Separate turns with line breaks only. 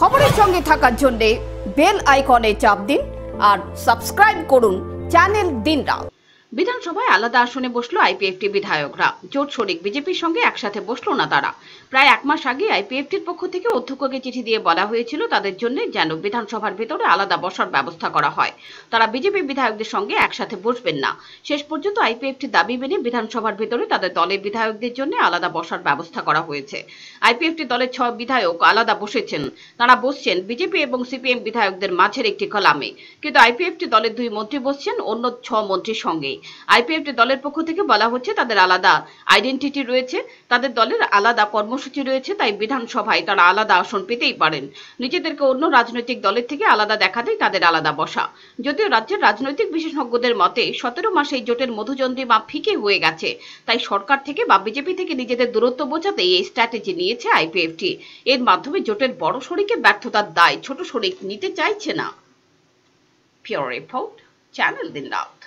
খবরের সঙ্গে থাকার জন্যে বেল আইকনে চাপ দিন আর সাবস্ক্রাইব করুন চ্যানেল দিন রাত বিধানসভায় আলাদা আসনে বসলো আইপিএফটি বিধায়করা জোট শরিক বিজেপির সঙ্গে একসাথে বসলো না তারা প্রায় এক মাস আগে আইপিএফটির পক্ষ থেকে অধ্যক্ষকে চিঠি দিয়ে বলা হয়েছিল তাদের জন্য যেন বিধানসভার ভেতরে আলাদা বসার ব্যবস্থা করা হয় তারা বিজেপি বিধায়কদের সঙ্গে একসাথে বসবেন না শেষ পর্যন্ত আইপিএফটির দাবি মেনে বিধানসভার ভেতরে তাদের দলের বিধায়কদের জন্য আলাদা বসার ব্যবস্থা করা হয়েছে আইপিএফটি দলের ছ বিধায়ক আলাদা বসেছেন তারা বসছেন বিজেপি এবং সিপিএম বিধায়কদের মাঝের একটি কলামে কিন্তু আইপিএফটি দলের দুই মন্ত্রী বসছেন অন্য ছ মন্ত্রীর সঙ্গে আইপিএফটি দলের পক্ষ থেকে বলা হচ্ছে তাদের আলাদা আইডেন্টিটি রয়েছে তাদের দলের আলাদা কর্মসূচি রয়েছে তাই বিধানসভায় তারা আলাদা আসন পেতেই পারেন নিজেদেরকে অন্য রাজনৈতিক দলের থেকে আলাদা দেখাতেই তাদের আলাদা বসা যদিও রাজ্যের রাজনৈতিক বিশেষজ্ঞদের মতে সতেরো মাস এই জোটের মধুচন্দ্রিমা ফিকে হয়ে গেছে তাই সরকার থেকে বা বিজেপি থেকে নিজেদের দূরত্ব বোঝাতে এই স্ট্র্যাটেজি নিয়েছে আইপিএফটি এর মাধ্যমে জোটের বড় শরিকের ব্যর্থতার দায় ছোট শরিক নিতে চাইছে না Pure report, channel the রাত